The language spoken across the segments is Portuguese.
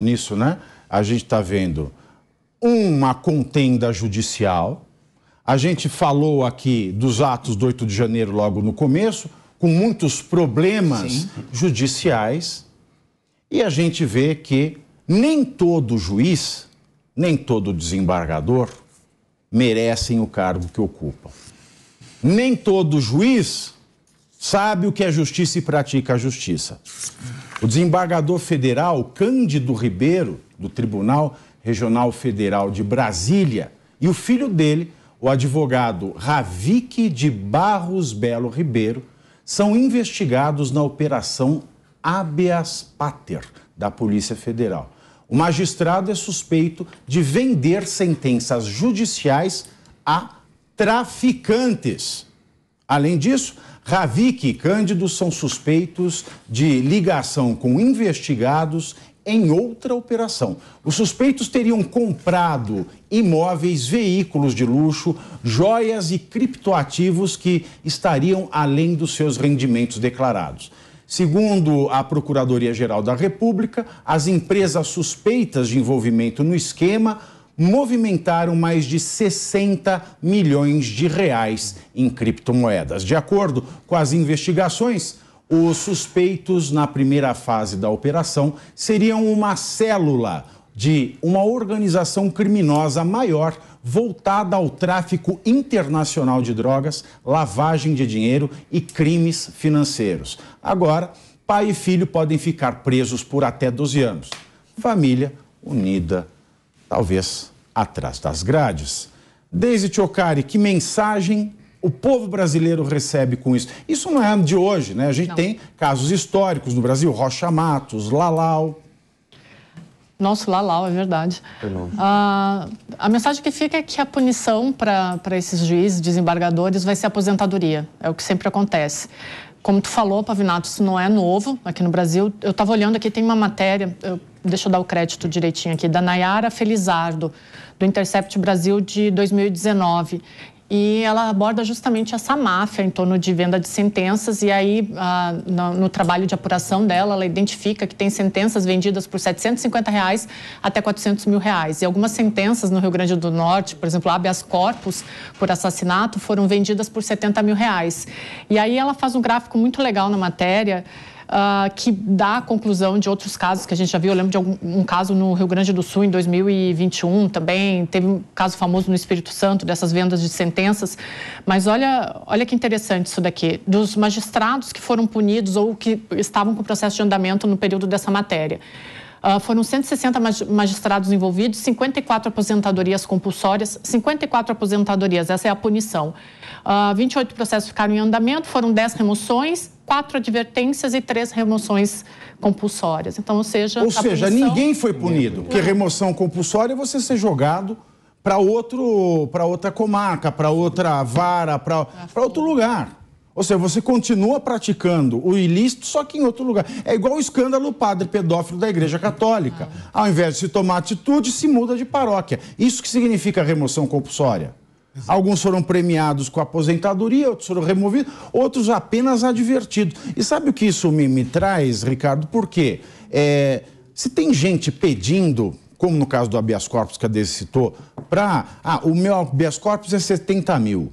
nisso, né? A gente está vendo uma contenda judicial. A gente falou aqui dos atos do 8 de janeiro logo no começo, com muitos problemas Sim. judiciais. E a gente vê que nem todo juiz, nem todo desembargador merecem o cargo que ocupam. Nem todo juiz sabe o que é justiça e pratica a justiça. O desembargador federal Cândido Ribeiro, do Tribunal Regional Federal de Brasília, e o filho dele, o advogado Ravik de Barros Belo Ribeiro, são investigados na operação habeas pater da Polícia Federal. O magistrado é suspeito de vender sentenças judiciais a traficantes. Além disso, Ravik e Cândido são suspeitos de ligação com investigados em outra operação. Os suspeitos teriam comprado imóveis, veículos de luxo, joias e criptoativos que estariam além dos seus rendimentos declarados. Segundo a Procuradoria-Geral da República, as empresas suspeitas de envolvimento no esquema movimentaram mais de 60 milhões de reais em criptomoedas. De acordo com as investigações, os suspeitos na primeira fase da operação seriam uma célula de uma organização criminosa maior voltada ao tráfico internacional de drogas, lavagem de dinheiro e crimes financeiros. Agora, pai e filho podem ficar presos por até 12 anos. Família unida talvez atrás das grades. Desde Tiocari, que mensagem o povo brasileiro recebe com isso? Isso não é de hoje, né? A gente não. tem casos históricos no Brasil, Rocha Matos, Lalau. Nosso Lalau, é verdade. Ah, a mensagem que fica é que a punição para esses juízes, desembargadores, vai ser aposentadoria. É o que sempre acontece. Como tu falou, Pavinato, isso não é novo aqui no Brasil. Eu estava olhando aqui, tem uma matéria, eu, deixa eu dar o crédito direitinho aqui, da Nayara Felizardo, do Intercept Brasil de 2019 e ela aborda justamente essa máfia em torno de venda de sentenças. E aí, ah, no, no, trabalho de apuração dela, ela identifica que tem sentenças vendidas por 750 reais até 400 mil reais. E algumas sentenças no Rio Grande do Norte, por exemplo, habeas corpus por assassinato, foram vendidas por 70 mil reais. E aí ela faz um gráfico muito legal na matéria uh, que dá a conclusão de outros casos que a gente já viu. Eu lembro de algum, um caso no Rio Grande do Sul em 2021 também, teve um caso famoso no Espírito Santo dessas vendas de sentenças. Mas olha, olha que interessante isso daqui. Dos magistrados que foram punidos ou que estavam com processo de andamento no período dessa matéria. Ah, foram 160 magistrados envolvidos, 54 aposentadorias compulsórias, 54 aposentadorias, essa é a punição. Uh, ah, 28 processos ficaram em andamento, foram 10 remoções, 4 advertências e 3 remoções compulsórias. Então, ou seja, ou seja, punição... ninguém foi punido, porque remoção compulsória é você ser jogado para outro, para outra comarca, para outra vara, para outro lugar. Ou seja, você continua praticando o ilícito, só que em outro lugar. É igual o escândalo padre pedófilo da Igreja Católica. Ao invés de se tomar atitude, se muda de paróquia. Isso que significa remoção compulsória. Alguns foram premiados com aposentadoria, outros foram removidos, outros apenas advertidos. E sabe o que isso me, me traz, Ricardo? Porque é, se tem gente pedindo, como no caso do habeas corpus que a Desi citou, para. Ah, o meu habeas corpus é 70 mil.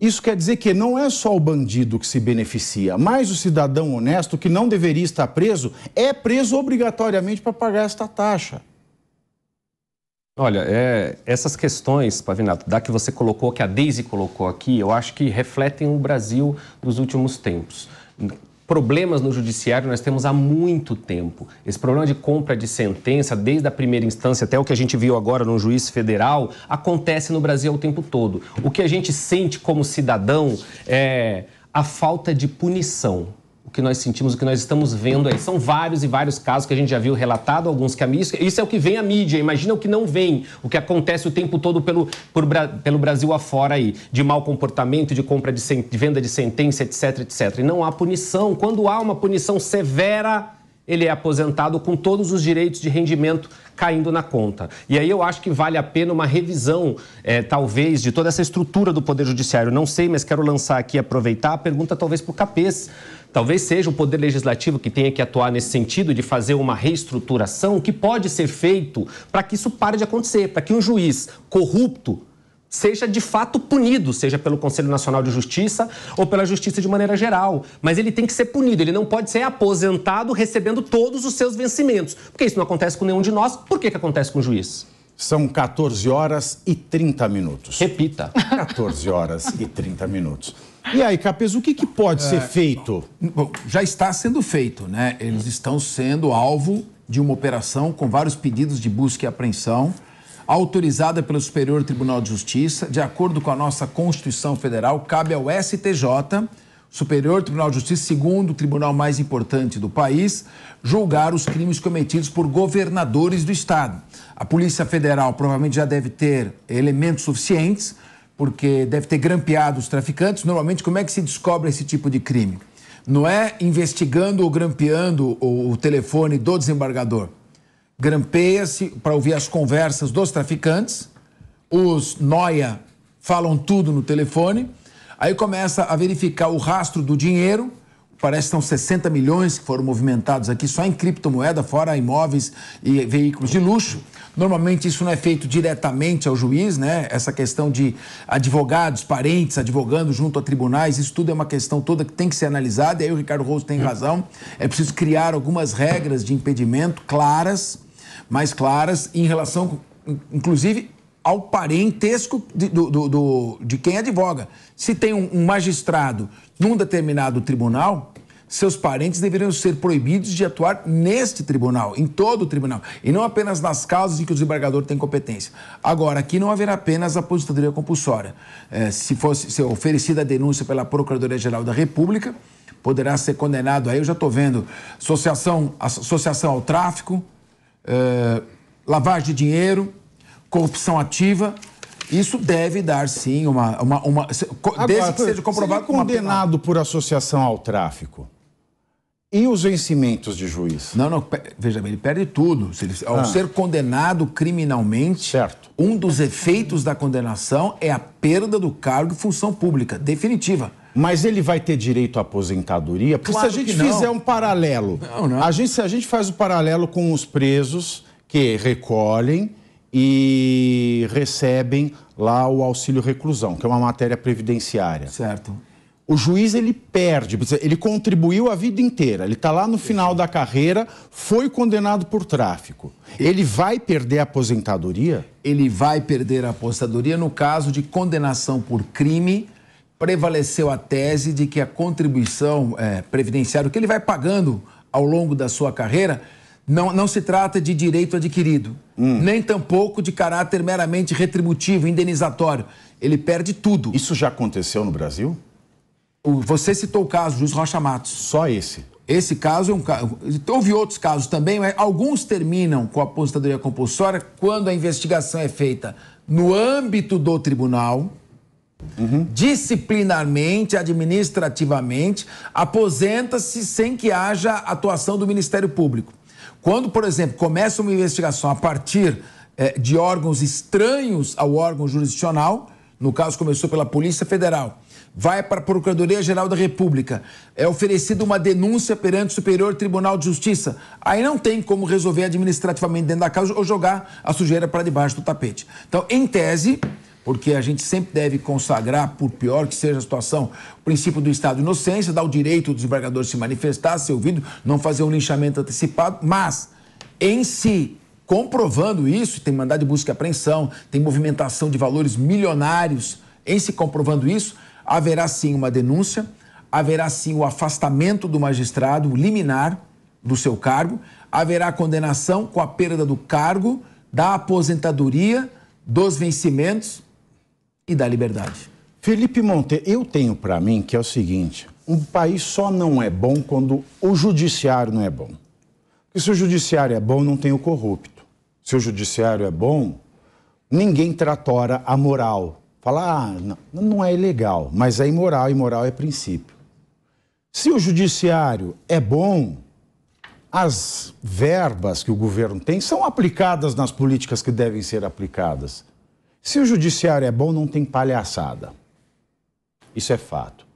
Isso quer dizer que não é só o bandido que se beneficia, mas o cidadão honesto que não deveria estar preso é preso obrigatoriamente para pagar esta taxa. Olha, é, essas questões, Pavinato, da que você colocou, que a Deise colocou aqui, eu acho que refletem o Brasil dos últimos tempos problemas no judiciário nós temos há muito tempo. Esse problema de compra de sentença, desde a primeira instância até o que a gente viu agora no juiz federal, acontece no Brasil o tempo todo. O que a gente sente como cidadão é a falta de punição o que nós sentimos, o que nós estamos vendo aí. São vários e vários casos que a gente já viu relatado, alguns que a mídia. Isso é o que vem à mídia, imagina o que não vem, o que acontece o tempo todo pelo, por, pelo Brasil afora aí, de mau comportamento, de compra de, de venda de sentença, etc, etc. E não há punição. Quando há uma punição severa, ele é aposentado com todos os direitos de rendimento caindo na conta. E aí eu acho que vale a pena uma revisão, é, talvez, de toda essa estrutura do Poder Judiciário. Não sei, mas quero lançar aqui, aproveitar a pergunta, talvez, para o Capês. Talvez seja o Poder Legislativo que tenha que atuar nesse sentido de fazer uma reestruturação que pode ser feito para que isso pare de acontecer, para que um juiz corrupto seja de fato punido, seja pelo Conselho Nacional de Justiça ou pela Justiça de maneira geral. Mas ele tem que ser punido, ele não pode ser aposentado recebendo todos os seus vencimentos. Porque isso não acontece com nenhum de nós, por que, que acontece com o juiz? São 14 horas e 30 minutos. Repita. 14 horas e 30 minutos. E aí, Capes, o que, que pode é, ser feito? Bom, já está sendo feito, né? Eles estão sendo alvo de uma operação com vários pedidos de busca e apreensão, autorizada pelo Superior Tribunal de Justiça. De acordo com a nossa Constituição Federal, cabe ao STJ, Superior Tribunal de Justiça, segundo o tribunal mais importante do país, julgar os crimes cometidos por governadores do Estado. A Polícia Federal provavelmente já deve ter elementos suficientes porque deve ter grampeado os traficantes. Normalmente, como é que se descobre esse tipo de crime? Não é investigando ou grampeando o telefone do desembargador. Grampeia-se para ouvir as conversas dos traficantes. Os noia falam tudo no telefone. Aí começa a verificar o rastro do dinheiro Parece que são 60 milhões que foram movimentados aqui só em criptomoeda, fora imóveis e veículos de luxo. Normalmente isso não é feito diretamente ao juiz, né? Essa questão de advogados, parentes advogando junto a tribunais, isso tudo é uma questão toda que tem que ser analisada. E aí o Ricardo Rosso tem hum. razão. É preciso criar algumas regras de impedimento claras, mais claras, em relação, inclusive, ao parentesco de, do, do, do, de quem advoga. Se tem um, um magistrado num determinado tribunal, seus parentes deveriam ser proibidos de atuar neste tribunal, em todo o tribunal, e não apenas nas causas em que o desembargador tem competência. Agora, aqui não haverá apenas aposentadoria compulsória. É, se fosse se oferecida a denúncia pela Procuradoria-Geral da República, poderá ser condenado aí, eu já estou vendo, associação, associação ao tráfico, é, lavagem de dinheiro, corrupção ativa, isso deve dar sim uma. uma, uma desde Agora, que seja comprovado. é condenado uma... por associação ao tráfico. E os vencimentos de juiz? Não, não, veja bem, ele perde tudo. Se ele, ao ah. ser condenado criminalmente, certo. um dos efeitos da condenação é a perda do cargo e função pública, definitiva. Mas ele vai ter direito à aposentadoria? Porque claro se a gente fizer um paralelo, não, não. A gente, se a gente faz o um paralelo com os presos que recolhem e recebem lá o auxílio reclusão, que é uma matéria previdenciária. Certo o juiz ele perde, ele contribuiu a vida inteira, ele está lá no final da carreira, foi condenado por tráfico. Ele vai perder a aposentadoria? Ele vai perder a aposentadoria no caso de condenação por crime. Prevaleceu a tese de que a contribuição é, previdenciária que ele vai pagando ao longo da sua carreira não, não se trata de direito adquirido, hum. nem tampouco de caráter meramente retributivo, indenizatório. Ele perde tudo. Isso já aconteceu no Brasil? Você citou o caso Juiz Rocha Matos. Só esse. Esse caso é um caso. Houve outros casos também, mas alguns terminam com a aposentadoria compulsória quando a investigação é feita no âmbito do tribunal, uhum. disciplinarmente, administrativamente, aposenta-se sem que haja atuação do Ministério Público. Quando, por exemplo, começa uma investigação a partir eh, de órgãos estranhos ao órgão jurisdicional, no caso começou pela Polícia Federal vai para a Procuradoria-Geral da República, é oferecida uma denúncia perante o Superior Tribunal de Justiça, aí não tem como resolver administrativamente dentro da casa ou jogar a sujeira para debaixo do tapete. Então, em tese, porque a gente sempre deve consagrar, por pior que seja a situação, o princípio do Estado de inocência, dar o direito do desembargador se manifestar, ser ouvido, não fazer um linchamento antecipado, mas, em si, comprovando isso, tem mandado de busca e apreensão, tem movimentação de valores milionários, em se comprovando isso, haverá sim uma denúncia, haverá sim o afastamento do magistrado, o liminar do seu cargo, haverá condenação com a perda do cargo, da aposentadoria, dos vencimentos e da liberdade. Felipe Monte, eu tenho para mim que é o seguinte: um país só não é bom quando o judiciário não é bom. Porque se o judiciário é bom, não tem o corrupto. Se o judiciário é bom, ninguém tratora a moral, falar, ah, não, não é ilegal, mas é imoral, imoral é princípio. Se o judiciário é bom, as verbas que o governo tem são aplicadas nas políticas que devem ser aplicadas. Se o judiciário é bom, não tem palhaçada. Isso é fato.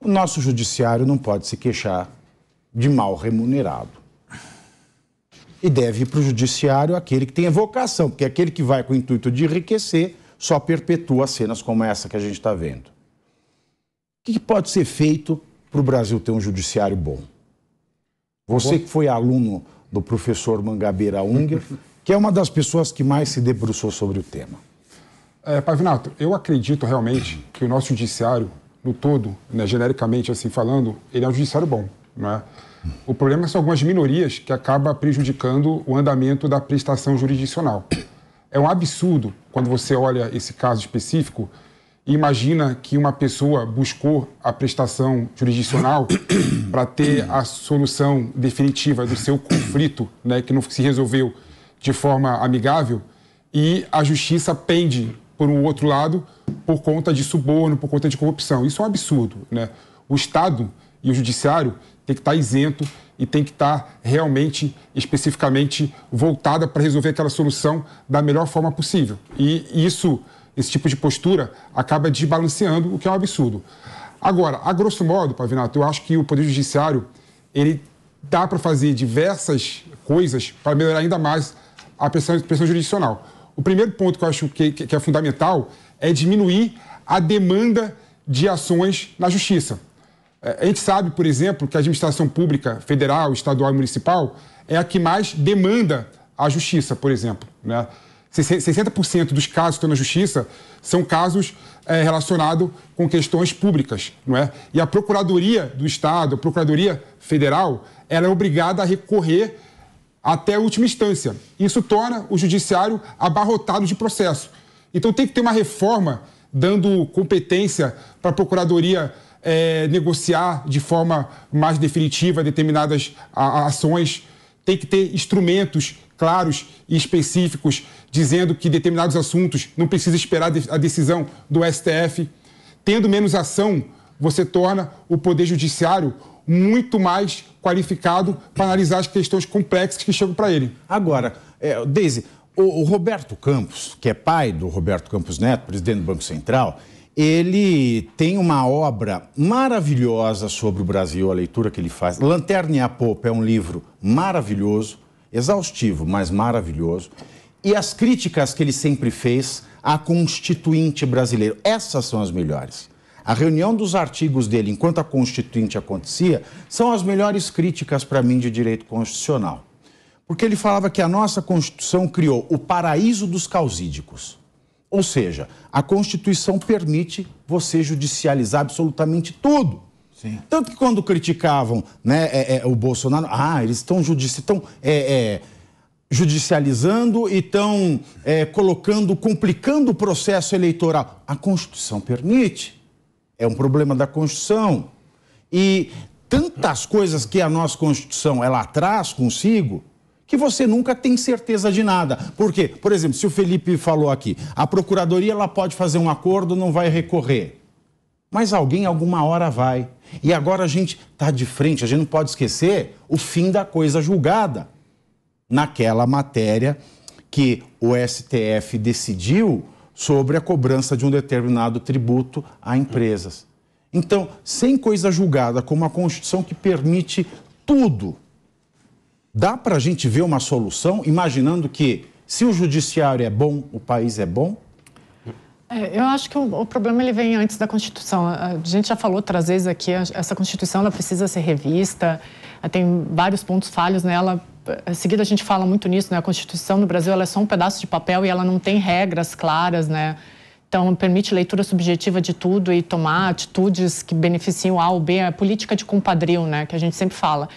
O nosso judiciário não pode se queixar de mal remunerado. E deve ir para o judiciário aquele que tem a vocação, porque é aquele que vai com o intuito de enriquecer só perpetua cenas como essa que a gente está vendo. O que pode ser feito para o Brasil ter um judiciário bom? Você que foi aluno do professor Mangabeira Unger, que é uma das pessoas que mais se debruçou sobre o tema. É, Pavinato, eu acredito realmente que o nosso judiciário, no todo, né, genericamente assim falando, ele é um judiciário bom. É? O problema são algumas minorias que acaba prejudicando o andamento da prestação jurisdicional. É um absurdo quando você olha esse caso específico e imagina que uma pessoa buscou a prestação jurisdicional para ter a solução definitiva do seu conflito, né, que não se resolveu de forma amigável, e a justiça pende por um outro lado por conta de suborno, por conta de corrupção. Isso é um absurdo, né? O Estado e o judiciário tem que estar tá isento e tem que estar tá realmente, especificamente, voltada para resolver aquela solução da melhor forma possível. E isso, esse tipo de postura, acaba desbalanceando, o que é um absurdo. Agora, a grosso modo, Pavinato, eu acho que o Poder Judiciário, ele dá para fazer diversas coisas para melhorar ainda mais a pressão, pressão jurisdicional. O primeiro ponto que eu acho que, que é fundamental é diminuir a demanda de ações na justiça. É, a gente sabe, por exemplo, que a administração pública federal, estadual e municipal é a que mais demanda a justiça, por exemplo. Né? 60% dos casos que estão na justiça são casos é, relacionados com questões públicas, não é? E a Procuradoria do Estado, a Procuradoria Federal, ela é obrigada a recorrer até a última instância. Isso torna o judiciário abarrotado de processo. Então tem que ter uma reforma dando competência para a Procuradoria é, negociar de forma mais definitiva determinadas a, a ações, tem que ter instrumentos claros e específicos dizendo que determinados assuntos não precisa esperar a decisão do STF. Tendo menos ação, você torna o Poder Judiciário muito mais qualificado para analisar as questões complexas que chegam para ele. Agora, é, Deise, o, o Roberto Campos, que é pai do Roberto Campos Neto, presidente do Banco Central, ele tem uma obra maravilhosa sobre o Brasil, a leitura que ele faz. Lanterna e a Popa é um livro maravilhoso, exaustivo, mas maravilhoso. E as críticas que ele sempre fez à Constituinte brasileira, essas são as melhores. A reunião dos artigos dele enquanto a Constituinte acontecia são as melhores críticas para mim de direito constitucional. Porque ele falava que a nossa Constituição criou o paraíso dos causídicos. Ou seja, a Constituição permite você judicializar absolutamente tudo. Sim. Tanto que quando criticavam né, é, é, o Bolsonaro, ah, eles estão judici tão, é, é judicializando e estão é, colocando, complicando o processo eleitoral. A Constituição permite. É um problema da Constituição. E tantas coisas que a nossa Constituição ela traz consigo, que você nunca tem certeza de nada. Por quê? Por exemplo, se o Felipe falou aqui, a procuradoria ela pode fazer um acordo, não vai recorrer. Mas alguém alguma hora vai. E agora a gente está de frente, a gente não pode esquecer o fim da coisa julgada. Naquela matéria que o STF decidiu sobre a cobrança de um determinado tributo a empresas. Então, sem coisa julgada, como a Constituição que permite tudo, Dá para a gente ver uma solução, imaginando que se o judiciário é bom, o país é bom? É, eu acho que o, o, problema ele vem antes da Constituição. A gente já falou outras vezes aqui, essa Constituição ela precisa ser revista, eh, tem vários pontos falhos nela. Eh, em seguida, a gente fala muito nisso, né? A Constituição no Brasil ela é só um pedaço de papel e ela não tem regras claras, né? Então, permite leitura subjetiva de tudo e tomar atitudes que beneficiam A ou B, a é política de compadrio, né, que a gente sempre fala.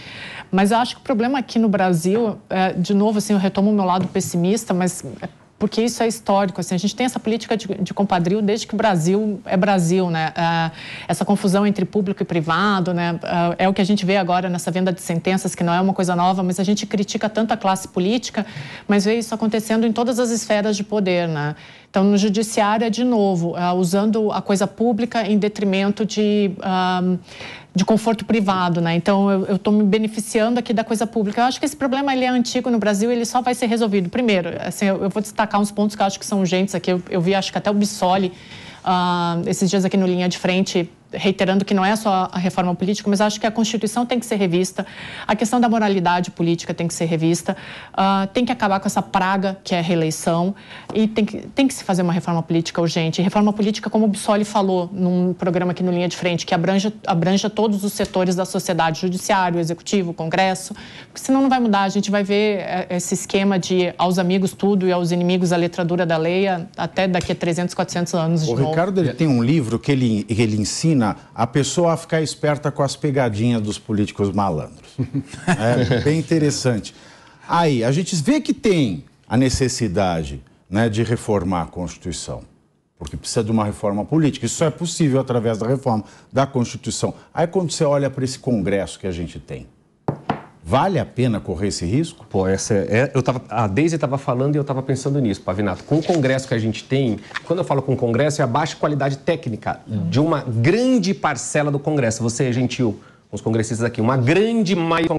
Mas eu acho que o problema aqui no Brasil, é, de novo, assim, eu retomo o meu lado pessimista, mas é porque isso é histórico. Assim, a gente tem essa política de, de compadrio desde que o Brasil é Brasil, né? É, essa confusão entre público e privado, né? É, é o que a gente vê agora nessa venda de sentenças, que não é uma coisa nova, mas a gente critica tanto a classe política, mas vê isso acontecendo em todas as esferas de poder, né? Então, no judiciário é de novo, usando a coisa pública em detrimento de de conforto privado, né? Então eu estou me beneficiando aqui da coisa pública. Eu acho que esse problema ele é antigo no Brasil, ele só vai ser resolvido. Primeiro, assim, eu, eu vou destacar uns pontos que eu acho que são urgentes aqui. Eu, eu vi, acho que até o Bissoli uh, esses dias aqui no linha de frente reiterando que não é só a reforma política, mas acho que a Constituição tem que ser revista, a questão da moralidade política tem que ser revista, uh, tem que acabar com essa praga que é a reeleição e tem que, tem que se fazer uma reforma política urgente. reforma política, como o Bissoli falou num programa aqui no Linha de Frente, que abrange, abrange todos os setores da sociedade, judiciário, executivo, congresso, porque senão não vai mudar, a gente vai ver eh, esse esquema de aos amigos tudo e aos inimigos a letradura da lei até daqui a 300, 400 anos de o novo. O Ricardo ele tem um livro que ele, ele ensina ensina a pessoa a ficar esperta com as pegadinhas dos políticos malandros. É bem interessante. Aí, a gente vê que tem a necessidade né, de reformar a Constituição, porque precisa de uma reforma política. Isso é possível através da reforma da Constituição. Aí, quando você olha para esse Congresso que a gente tem, Vale a pena correr esse risco? Pô, essa é, é eu tava, a Deise estava falando e eu estava pensando nisso, Pavinato. Com o congresso que a gente tem, quando eu falo com o congresso, é a baixa qualidade técnica de uma grande parcela do congresso. Você é gentil, os congressistas aqui, uma grande maioria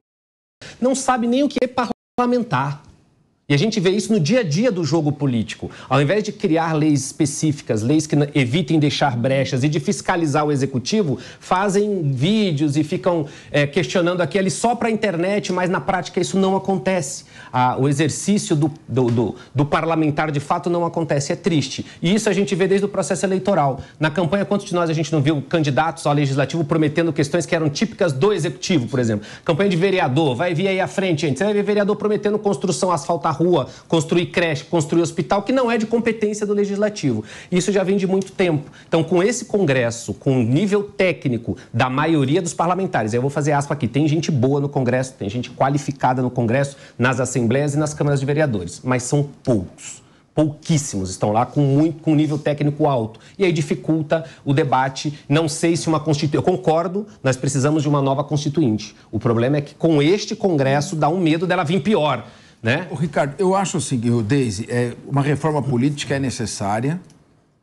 não sabe nem o que é parlamentar. E a gente vê isso no dia a dia do jogo político. Ao invés de criar leis específicas, leis que evitem deixar brechas e de fiscalizar o executivo, fazem vídeos e ficam é, questionando aquele só para a internet, mas na prática isso não acontece. Ah, o exercício do, do, do, do, parlamentar de fato não acontece. É triste. E isso a gente vê desde o processo eleitoral. Na campanha, quantos de nós a gente não viu candidatos ao legislativo prometendo questões que eram típicas do executivo, por exemplo? Campanha de vereador, vai vir aí à frente, gente. Você vai ver vereador prometendo construção, asfaltar rua, construir creche, construir hospital, que não é de competência do legislativo. Isso já vem de muito tempo. Então, com esse Congresso, com o nível técnico da maioria dos parlamentares, eu vou fazer aspa aqui: tem gente boa no Congresso, tem gente qualificada no Congresso, nas assembleias e nas câmaras de vereadores, mas são poucos pouquíssimos estão lá com muito com nível técnico alto e aí dificulta o debate. Não sei se uma constituinte, eu concordo, nós precisamos de uma nova constituinte. O problema é que com este congresso dá um medo dela vir pior né? Ricardo, eu acho assim, Deise, é, uma reforma política é necessária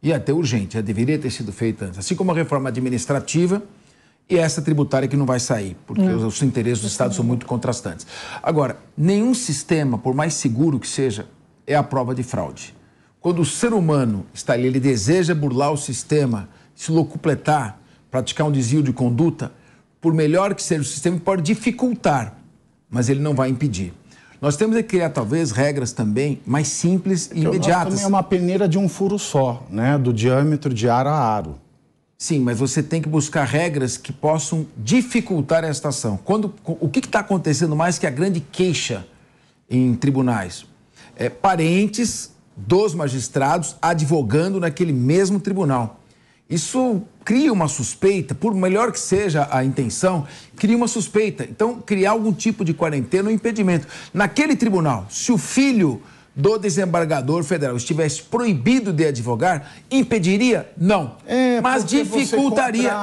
e até urgente, já deveria ter sido feita antes. Assim como a reforma administrativa e essa tributária que não vai sair, porque hum. É. os, os interesses dos estados são muito contrastantes. Agora, nenhum sistema, por mais seguro que seja, é a prova de fraude. Quando o ser humano está ali, ele deseja burlar o sistema, se locupletar, praticar um desvio de conduta, por melhor que seja o sistema, pode dificultar, mas ele não vai impedir. Nós temos que criar, talvez, regras também mais simples e é imediatas. Também é uma peneira de um furo só, né? Do diâmetro de aro a aro. Sim, mas você tem que buscar regras que possam dificultar essa ação. Quando, o que está acontecendo mais que a grande queixa em tribunais? É, parentes dos magistrados advogando naquele mesmo tribunal. Isso cria uma suspeita, por melhor que seja a intenção, cria uma suspeita. Então, criar algum tipo de quarentena ou impedimento. Naquele tribunal, se o filho do desembargador federal estivesse proibido de advogar, impediria? Não. É, mas dificultaria.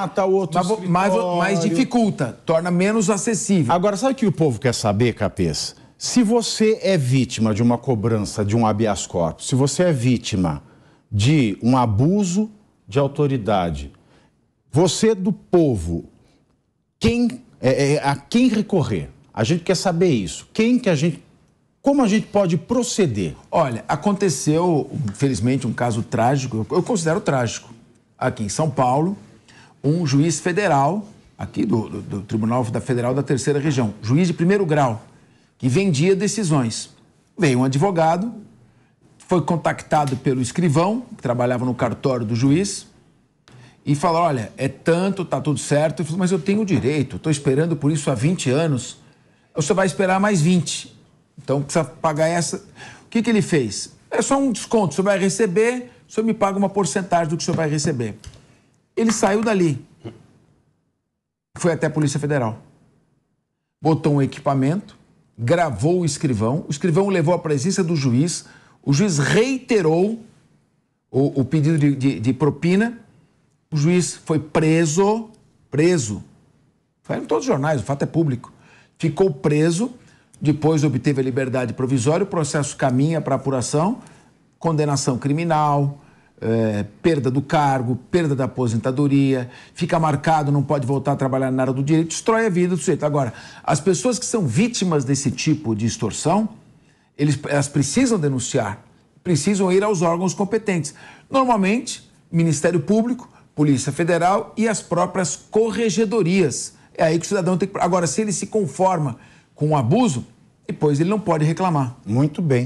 Mas, mas, mas, dificulta, torna menos acessível. Agora, sabe o que o povo quer saber, Capês? Se você é vítima de uma cobrança de um habeas corpus, se você é vítima de um abuso de autoridade. Você é do povo, quem é, é, a quem recorrer? A gente quer saber isso. Quem que a gente como a gente pode proceder? Olha, aconteceu, infelizmente, um caso trágico, eu considero trágico, aqui em São Paulo, um juiz federal, aqui do, do, do Tribunal Federal da Terceira Região, juiz de primeiro grau, que vendia decisões. Veio um advogado, foi contactado pelo escrivão, que trabalhava no cartório do juiz, e falou: Olha, é tanto, tá tudo certo. Ele falou: Mas eu tenho direito, estou esperando por isso há 20 anos. Você vai esperar mais 20. Então precisa pagar essa. O que, que ele fez? É só um desconto. Você vai receber, o senhor me paga uma porcentagem do que o senhor vai receber. Ele saiu dali. Foi até a Polícia Federal. Botou um equipamento, gravou o escrivão. O escrivão levou à presença do juiz o juiz reiterou o, o pedido de, de, de, propina. O juiz foi preso, preso. Foi em todos os jornais, o fato é público. Ficou preso, depois obteve a liberdade provisória. O processo caminha para apuração, condenação criminal, é, perda do cargo, perda da aposentadoria, fica marcado, não pode voltar a trabalhar na área do direito, destrói a vida do sujeito. Agora, as pessoas que são vítimas desse tipo de extorsão eles, elas precisam denunciar, precisam ir aos órgãos competentes. Normalmente, Ministério Público, Polícia Federal e as próprias corregedorias. É aí que o cidadão tem que. Agora, se ele se conforma com o abuso, depois ele não pode reclamar. Muito bem.